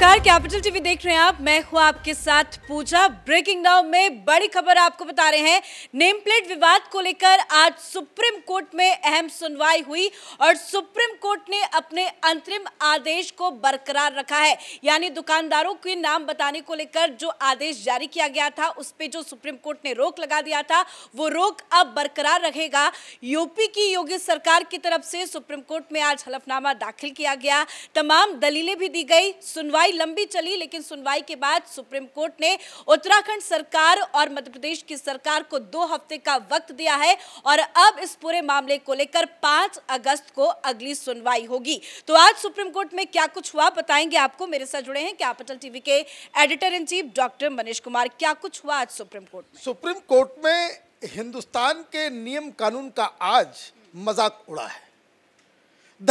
नमस्कार capital TV देख रहे हैं आप मैं हूं आपके साथ पूजा ब्रेकिंग नाउ में बड़ी खबर आपको बता रहे हैं नेम प्लेट विवाद को लेकर आज सुप्रीम कोर्ट में अहम सुनवाई हुई और सुप्रीम कोर्ट ने अपने अंतरिम आदेश को बरकरार रखा है यानी दुकानदारों के नाम बताने को लेकर जो आदेश जारी किया गया था उस पर जो सुप्रीम कोर्ट ने रोक लगा दिया था वो रोक अब बरकरार रहेगा यूपी की योगी सरकार की तरफ से सुप्रीम कोर्ट में आज हलफनामा दाखिल किया गया तमाम दलीलें भी दी गई सुनवाई सुनवाई लंबी चली लेकिन सुनवाई के बाद सुप्रीम कोर्ट ने उत्तराखंड सरकार और मध्य प्रदेश की सरकार को दो हफ्ते का वक्त दिया है और अब इस पूरे मामले को लेकर पांच अगस्त को अगली सुनवाई होगी तो आज सुप्रीम कोर्ट में क्या कुछ हुआ बताएंगे आपको मेरे साथ जुड़े हैं कैपिटल टीवी के editor in chief doctor Manish Kumar क्या कुछ हुआ आज सुप्रीम कोर्ट सुप्रीम कोर्ट में हिंदुस्तान के नियम कानून का आज मजाक उड़ा है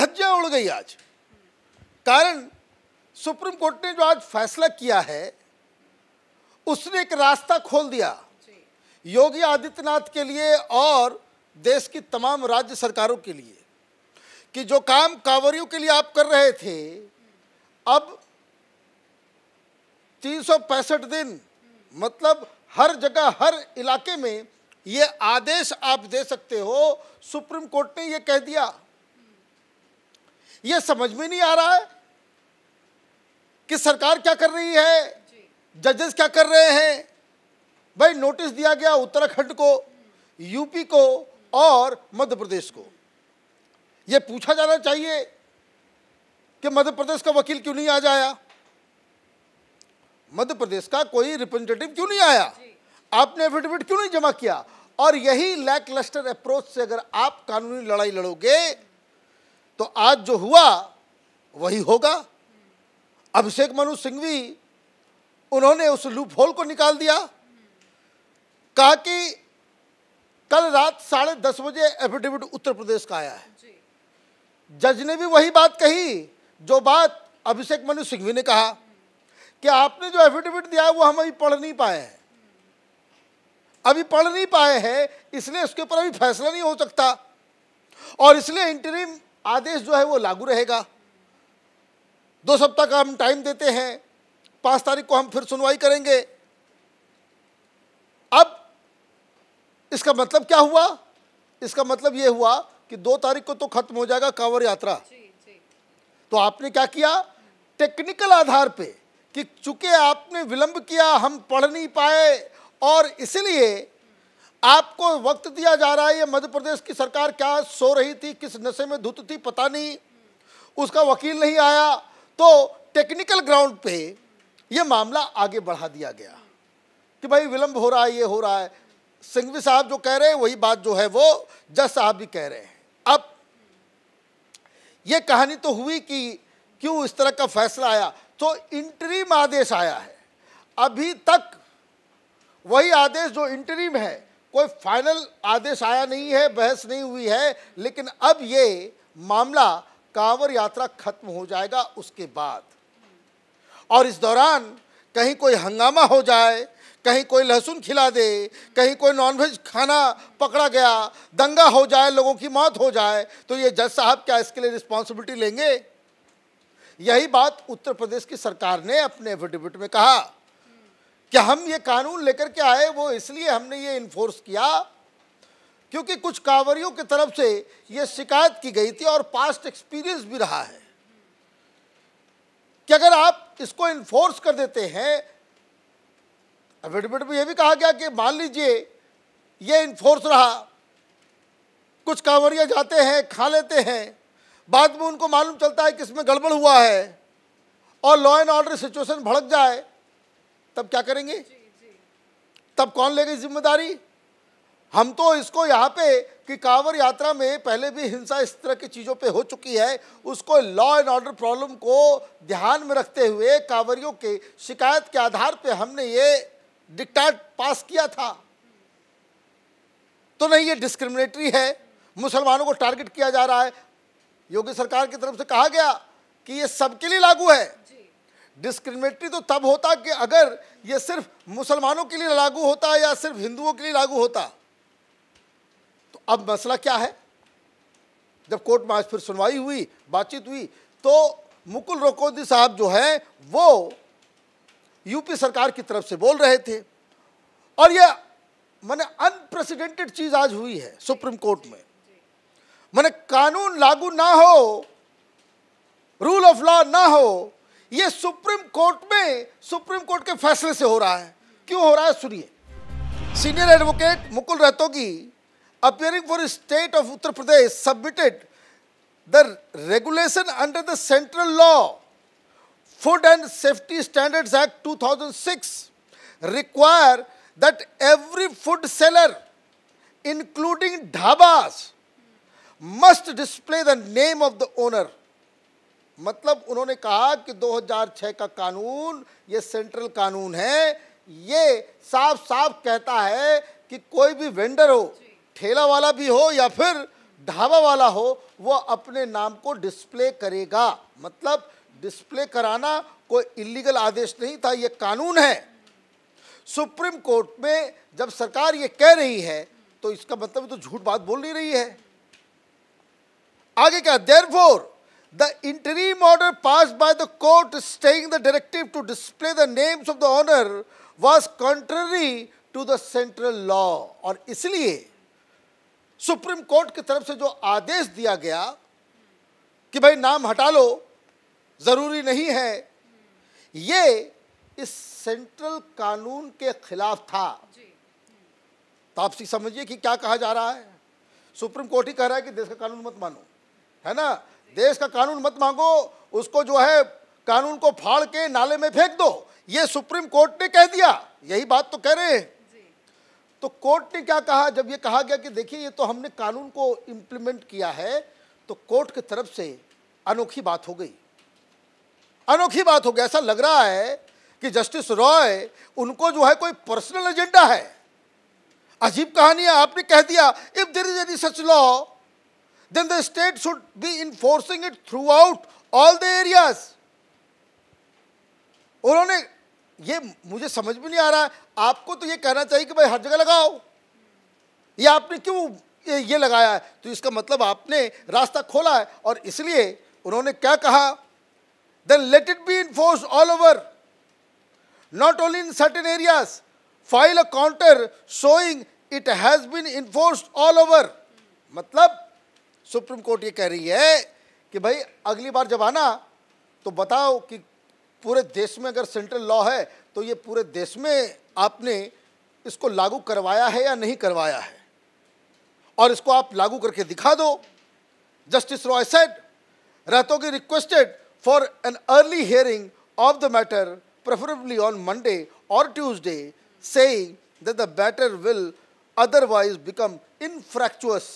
धज्जा उड़ गई आज कारण सुप्रीम कोर्ट ने जो आज फैसला किया है उसने एक रास्ता खोल दिया योगी आदित्यनाथ के लिए और देश की तमाम राज्य सरकारों के लिए कि जो काम कांवरियों के लिए आप कर रहे थे अब तीन दिन मतलब हर जगह हर इलाके में ये आदेश आप दे सकते हो सुप्रीम कोर्ट ने ये कह दिया ये समझ में नहीं आ रहा है कि सरकार क्या कर रही है जजेस क्या कर रहे हैं भाई नोटिस दिया गया उत्तराखंड को यूपी को और मध्य प्रदेश को यह पूछा जाना चाहिए कि मध्य प्रदेश का वकील क्यों नहीं आ जाया मध्य प्रदेश का कोई रिप्रेजेंटेटिव क्यों नहीं आया आपने एफिडेविट क्यों नहीं जमा किया और यही लैक लस्टर अप्रोच से अगर आप कानूनी लड़ाई लड़ोगे तो आज जो हुआ वही होगा अभिषेक मनु सिंघवी उन्होंने उस लूप होल को निकाल दिया कहा कि कल रात साढ़े दस बजे एफिडेविट उत्तर प्रदेश का आया है जज ने भी वही बात कही जो बात अभिषेक मनु सिंघवी ने कहा कि आपने जो एफिडेविट दिया है वो हम अभी पढ़ नहीं पाए हैं अभी पढ़ नहीं पाए हैं इसलिए उसके ऊपर अभी फैसला नहीं हो सकता और इसलिए इंटरिम आदेश जो है वो लागू रहेगा दो सप्ताह का हम टाइम देते हैं पाँच तारीख को हम फिर सुनवाई करेंगे अब इसका मतलब क्या हुआ इसका मतलब ये हुआ कि दो तारीख को तो खत्म हो जाएगा कांवर यात्रा तो आपने क्या किया टेक्निकल आधार पे कि चूंकि आपने विलंब किया हम पढ़ नहीं पाए और इसलिए आपको वक्त दिया जा रहा है ये मध्य प्रदेश की सरकार क्या सो रही थी किस नशे में धुत थी पता नहीं उसका वकील नहीं आया तो टेक्निकल ग्राउंड पे ये मामला आगे बढ़ा दिया गया कि भाई विलंब हो रहा है ये हो रहा है सिंघवी साहब जो कह रहे हैं वही बात जो है वो जज साहब भी कह रहे हैं अब ये कहानी तो हुई कि क्यों इस तरह का फैसला आया तो इंटरीम आदेश आया है अभी तक वही आदेश जो इंटरीम है कोई फाइनल आदेश आया नहीं है बहस नहीं हुई है लेकिन अब ये मामला कांवर यात्रा खत्म हो जाएगा उसके बाद और इस दौरान कहीं कोई हंगामा हो जाए कहीं कोई लहसुन खिला दे कहीं कोई नॉनवेज खाना पकड़ा गया दंगा हो जाए लोगों की मौत हो जाए तो ये जज साहब क्या इसके लिए रिस्पॉन्सिबिलिटी लेंगे यही बात उत्तर प्रदेश की सरकार ने अपने एफिडेविट में कहा कि हम ये कानून लेकर के आए वो इसलिए हमने ये इन्फोर्स किया क्योंकि कुछ कांवरियों की तरफ से ये शिकायत की गई थी और पास्ट एक्सपीरियंस भी रहा है कि अगर आप इसको इन्फोर्स कर देते हैं एफिडेविट में यह भी कहा गया कि मान लीजिए ये इन्फोर्स रहा कुछ कांवरिया जाते हैं खा लेते हैं बाद में उनको मालूम चलता है कि इसमें गड़बड़ हुआ है और लॉ एंड ऑर्डर सिचुएशन भड़क जाए तब क्या करेंगे जी, जी। तब कौन लेगी जिम्मेदारी हम तो इसको यहाँ पे कि कांवर यात्रा में पहले भी हिंसा इस तरह की चीज़ों पे हो चुकी है उसको लॉ एंड ऑर्डर प्रॉब्लम को ध्यान में रखते हुए कांवरियों के शिकायत के आधार पे हमने ये डिक्टाट पास किया था तो नहीं ये डिस्क्रिमिनेटरी है मुसलमानों को टारगेट किया जा रहा है योगी सरकार की तरफ से कहा गया कि ये सबके लिए लागू है डिस्क्रिमिनेटरी तो तब होता कि अगर ये सिर्फ मुसलमानों के लिए लागू होता या सिर्फ हिंदुओं के लिए लागू होता तो अब मसला क्या है जब कोर्ट में आज फिर सुनवाई हुई बातचीत हुई तो मुकुल रोकोदी साहब जो हैं वो यूपी सरकार की तरफ से बोल रहे थे और यह मैंने अनप्रेसिडेंटेड चीज़ आज हुई है सुप्रीम कोर्ट में मैंने कानून लागू ना हो रूल ऑफ लॉ ना हो ये सुप्रीम कोर्ट में सुप्रीम कोर्ट के फैसले से हो रहा है क्यों हो रहा है सुनिए senior advocate Mukul Rohatgi appearing for state of Uttar Pradesh submitted the regulation under the central law Food and Safety Standards Act 2006 require that every food seller including dhabas must display the name of the owner मतलब उन्होंने कहा कि 2006 का कानून ये central कानून है ये साफ साफ कहता है कि कोई भी वेंडर हो ठेला वाला भी हो या फिर ढाबा वाला हो वह अपने नाम को डिस्प्ले करेगा मतलब डिस्प्ले कराना कोई इलीगल आदेश नहीं था ये कानून है सुप्रीम कोर्ट में जब सरकार ये कह रही है तो इसका मतलब तो झूठ बात बोल नहीं रही है आगे क्या there for the interim order pass by the court staying the directive to display the names of the owner was contrary to the central law और इसलिए सुप्रीम कोर्ट की तरफ से जो आदेश दिया गया कि भाई नाम हटा लो ज़रूरी नहीं है ये इस सेंट्रल कानून के खिलाफ था तो आप समझिए कि क्या कहा जा रहा है सुप्रीम कोर्ट ही कह रहा है कि देश का कानून मत मानो है ना देश का कानून मत मांगो उसको जो है कानून को फाड़ के नाले में फेंक दो ये सुप्रीम कोर्ट ने कह दिया यही बात तो कह रहे हैं तो कोर्ट ने क्या कहा जब ये कहा गया कि देखिए ये तो हमने कानून को इम्प्लीमेंट किया है तो कोर्ट की तरफ से अनोखी बात हो गई अनोखी बात हो गई ऐसा लग रहा है कि जस्टिस रॉय उनको जो है कोई पर्सनल एजेंडा है अजीब कहानी है आपने कह दिया if there is any such law then the state should be enforcing it throughout all the areas उन्होंने ये मुझे समझ में नहीं आ रहा है आपको तो ये कहना चाहिए कि भाई हर जगह लगाओ ये आपने क्यों ये लगाया है तो इसका मतलब आपने रास्ता खोला है और इसलिए उन्होंने क्या कहा then let it be enforce all over not only in certain areas file a counter showing it has been enforce all over मतलब सुप्रीम कोर्ट ये कह रही है कि भाई अगली बार जब आना तो बताओ कि पूरे देश में अगर सेंट्रल लॉ है तो ये पूरे देश में आपने इसको लागू करवाया है या नहीं करवाया है और इसको आप लागू करके दिखा दो जस्टिस रॉय सेड की requested for an early hearing of the matter preferably on Monday और Tuesday so that the matter will otherwise become infructuous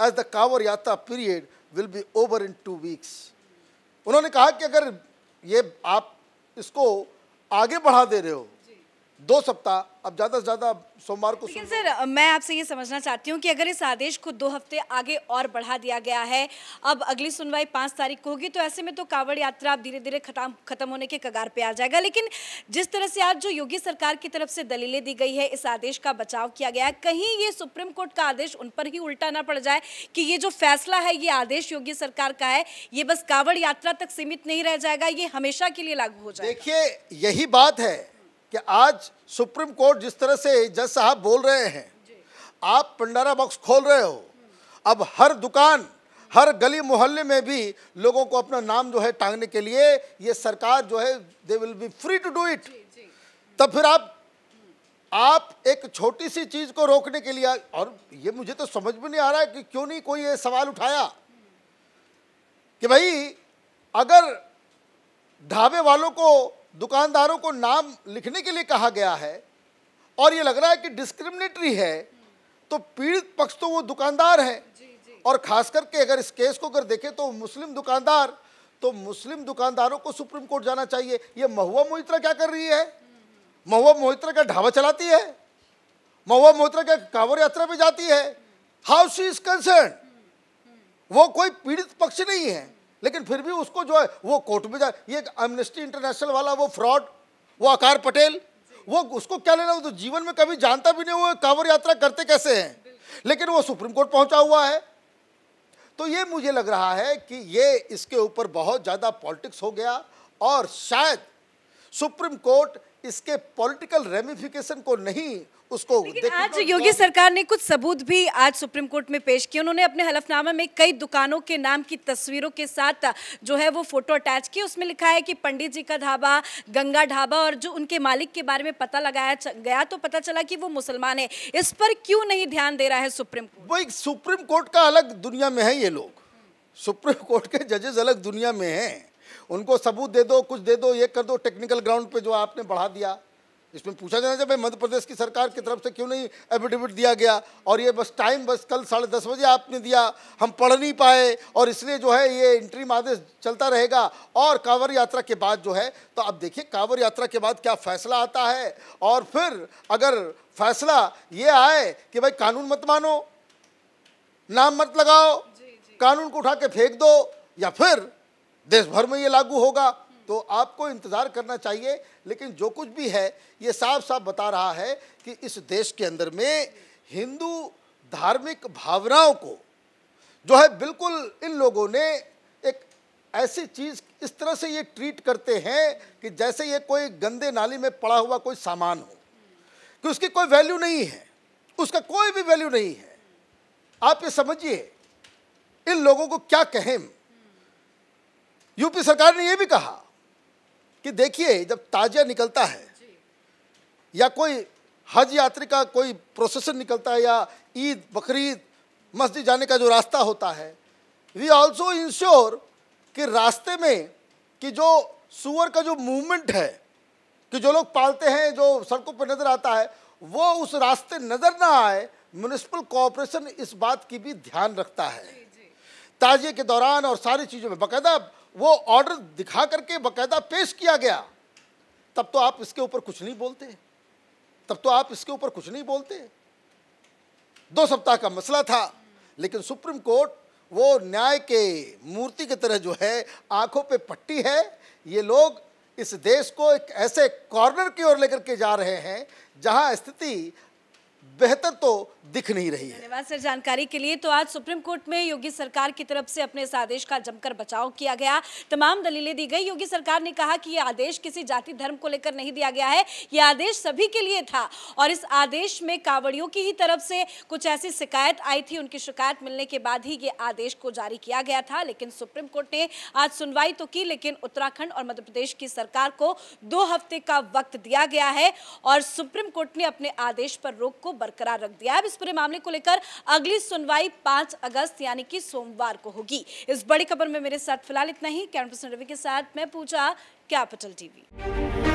as the Kanwar Yatra period will be over in two weeks उन्होंने कहा कि अगर ये आप इसको आगे बढ़ा दे रहे हो दो सप्ताह अब ज़्यादा से ज़्यादा सोमवार को लेकिन सर मैं आपसे ये समझना चाहती हूँ कि अगर इस आदेश को दो हफ्ते आगे और बढ़ा दिया गया है अब अगली सुनवाई पांच तारीख को होगी तो ऐसे में तो कावड़ यात्रा अब धीरे धीरे खत्म खत्म होने के कगार पे आ जाएगा लेकिन जिस तरह से आज जो योगी सरकार की तरफ से दलीलें दी गई है इस आदेश का बचाव किया गया कहीं ये सुप्रीम कोर्ट का आदेश उन पर ही उल्टा ना पड़ जाए कि ये जो फैसला है ये आदेश योगी सरकार का है ये बस कावड़ यात्रा तक सीमित नहीं रह जाएगा ये हमेशा के लिए लागू हो जाए देखिए यही बात है कि आज सुप्रीम कोर्ट जिस तरह से जज साहब बोल रहे हैं आप पंडारा बॉक्स खोल रहे हो अब हर दुकान हर गली मोहल्ले में भी लोगों को अपना नाम जो है टांगने के लिए ये सरकार जो है they will be free to do it तब फिर आप आप एक छोटी सी चीज़ को रोकने के लिए और ये मुझे तो समझ में नहीं आ रहा है कि क्यों नहीं कोई ये सवाल उठाया कि भाई अगर ढाबे वालों को दुकानदारों को नाम लिखने के लिए कहा गया है और ये लग रहा है कि डिस्क्रिमिनेटरी है तो पीड़ित पक्ष तो वो दुकानदार है और खास करके अगर इस केस को अगर देखें तो मुस्लिम दुकानदार तो मुस्लिम दुकानदारों को सुप्रीम कोर्ट जाना चाहिए ये महुआ मोहित्रा क्या कर रही है महुआ मोहित्रा का ढाबा चलाती है महुआ मोहित्रा क्या कांवर यात्रा पे जाती है हाउ शी इज कंसर्न वो कोई पीड़ित पक्ष नहीं है लेकिन फिर भी उसको जो है वो कोर्ट में जाए ये एमनेस्टी इंटरनेशनल वाला वो फ्रॉड वो आकार पटेल वो उसको क्या लेना वो तो जीवन में कभी जानता भी नहीं हुआ कांवर यात्रा करते कैसे हैं लेकिन वो सुप्रीम कोर्ट पहुंचा हुआ है तो ये मुझे लग रहा है कि ये इसके ऊपर बहुत ज़्यादा पॉलिटिक्स हो गया और शायद सुप्रीम कोर्ट इसके पॉलिटिकल रेमिफिकेशन को नहीं उसको लेकिन आज योगी सरकार ने कुछ सबूत भी आज सुप्रीम कोर्ट में पेश किए उन्होंने अपने हलफनामा में कई दुकानों के नाम की तस्वीरों के साथ जो है वो फोटो अटैच किए उसमें लिखा है कि पंडित जी का ढाबा गंगा ढाबा और जो उनके मालिक के बारे में पता लगाया गया तो पता चला कि वो मुसलमान है इस पर क्यों नहीं ध्यान दे रहा है सुप्रीम कोर्ट वो सुप्रीम कोर्ट का अलग दुनिया में है ये लोग सुप्रीम कोर्ट के जजेस अलग दुनिया में है उनको सबूत दे दो कुछ दे दो ये कर दो टेक्निकल ग्राउंड पे जो आपने बढ़ा दिया इसमें पूछा जाना चाहिए भाई मध्य प्रदेश की सरकार की तरफ से क्यों नहीं एफिडेविट दिया गया और ये बस टाइम बस कल साढ़े दस बजे आपने दिया हम पढ़ नहीं पाए और इसलिए जो है ये इंट्रीम आदेश चलता रहेगा और कांवर यात्रा के बाद जो है तो अब देखिए कांवर यात्रा के बाद क्या फैसला आता है और फिर अगर फैसला ये आए कि भाई कानून मत मानो नाम मत लगाओ जी, जी। कानून को उठा के फेंक दो या फिर देश भर में ये लागू होगा तो आपको इंतज़ार करना चाहिए लेकिन जो कुछ भी है ये साफ साफ बता रहा है कि इस देश के अंदर में हिंदू धार्मिक भावनाओं को जो है बिल्कुल इन लोगों ने एक ऐसी चीज़ इस तरह से ये ट्रीट करते हैं कि जैसे ये कोई गंदे नाली में पड़ा हुआ कोई सामान हो कि उसकी कोई वैल्यू नहीं है उसका कोई भी वैल्यू नहीं है आप ये समझिए इन लोगों को क्या कहें यूपी सरकार ने यह भी कहा कि देखिए जब ताजिया निकलता है या कोई हज यात्री का कोई प्रोसेसन निकलता है या ईद बकरीद मस्जिद जाने का जो रास्ता होता है वी ऑल्सो इंश्योर कि रास्ते में कि जो सुअर का जो मूवमेंट है कि जो लोग पालते हैं जो सड़कों पर नज़र आता है वो उस रास्ते नज़र ना आए म्यूनिसपल कॉरपोरेशन इस बात की भी ध्यान रखता है ताजिए के दौरान और सारी चीज़ों में बाकायदा वो ऑर्डर दिखा करके बकायदा पेश किया गया तब तो आप इसके ऊपर कुछ नहीं बोलते तब तो आप इसके ऊपर कुछ नहीं बोलते दो सप्ताह का मसला था लेकिन सुप्रीम कोर्ट वो न्याय के मूर्ति की तरह जो है आंखों पे पट्टी है ये लोग इस देश को एक ऐसे कॉर्नर की ओर लेकर के जा रहे हैं जहां स्थिति बेहतर तो दिख नहीं रही है धन्यवाद सर जानकारी के लिए तो आज सुप्रीम कोर्ट में योगी सरकार की तरफ से अपने इस आदेश का जमकर बचाव किया गया तमाम दलीलें दी गई योगी सरकार ने कहा कि यह आदेश किसी जाति धर्म को लेकर नहीं दिया गया है यह आदेश सभी के लिए था और इस आदेश में कावड़ियों की ही तरफ से कुछ ऐसी शिकायत आई थी उनकी शिकायत मिलने के बाद ही ये आदेश को जारी किया गया था लेकिन सुप्रीम कोर्ट ने आज सुनवाई तो की लेकिन उत्तराखंड और मध्य प्रदेश की सरकार को दो हफ्ते का वक्त दिया गया है और सुप्रीम कोर्ट ने अपने आदेश पर रोक को को बरकरार रख दिया है इस पूरे मामले को लेकर अगली सुनवाई पांच अगस्त यानी कि सोमवार को होगी इस बड़ी खबर में मेरे साथ फिलहाल इतना ही कैमरा रवि के साथ मैं पूजा कैपिटल टीवी